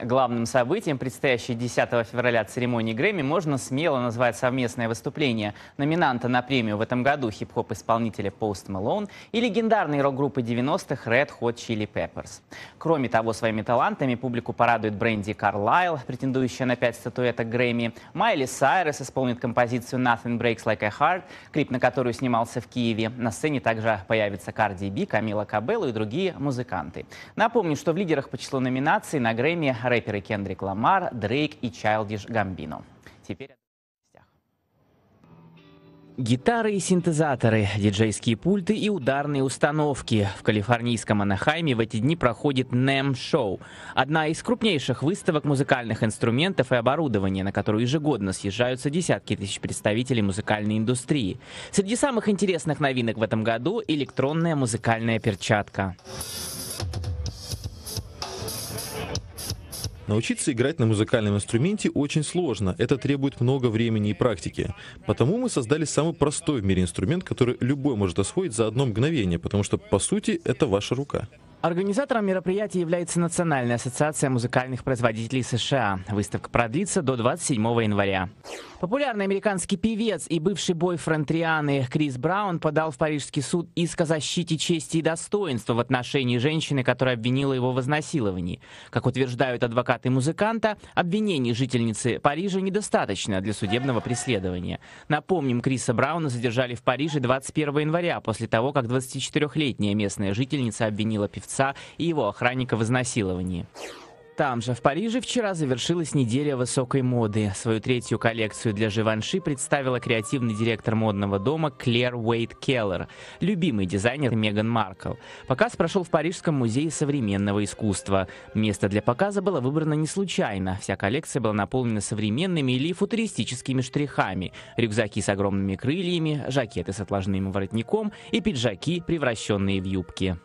Главным событием предстоящей 10 февраля церемонии Грэмми можно смело назвать совместное выступление номинанта на премию в этом году хип-хоп-исполнителя Post Malone и легендарной рок-группы 90-х Red Hot Chili Peppers. Кроме того, своими талантами публику порадует Бренди Карлайл, претендующая на 5 статуэток Грэмми, Майли Сайрес исполнит композицию Nothing Breaks Like a Heart, клип на которую снимался в Киеве. На сцене также появятся Карди Би, Камила Кабелло и другие музыканты. Напомню, что в лидерах по числу номинаций на Грэмми рэперы Кендрик Ламар, Дрейк и Чайлдиш Гамбино. Теперь... Гитары и синтезаторы, диджейские пульты и ударные установки. В калифорнийском Анахайме в эти дни проходит NEM Show. Одна из крупнейших выставок музыкальных инструментов и оборудования, на которую ежегодно съезжаются десятки тысяч представителей музыкальной индустрии. Среди самых интересных новинок в этом году электронная музыкальная перчатка. Научиться играть на музыкальном инструменте очень сложно, это требует много времени и практики. Потому мы создали самый простой в мире инструмент, который любой может освоить за одно мгновение, потому что, по сути, это ваша рука. Организатором мероприятия является Национальная ассоциация музыкальных производителей США. Выставка продлится до 27 января. Популярный американский певец и бывший бойфренд Рианы Крис Браун подал в Парижский суд иск о защите чести и достоинства в отношении женщины, которая обвинила его в изнасиловании. Как утверждают адвокаты музыканта, обвинений жительницы Парижа недостаточно для судебного преследования. Напомним, Криса Брауна задержали в Париже 21 января, после того, как 24-летняя местная жительница обвинила певца певца и его охранника в изнасиловании. Там же, в Париже, вчера завершилась неделя высокой моды. Свою третью коллекцию для Живанши представила креативный директор модного дома Клэр Уэйт Келлер, любимый дизайнер Меган Маркл. Показ прошел в Парижском музее современного искусства. Место для показа было выбрано не случайно. Вся коллекция была наполнена современными или футуристическими штрихами. Рюкзаки с огромными крыльями, жакеты с отложным воротником и пиджаки, превращенные в юбки.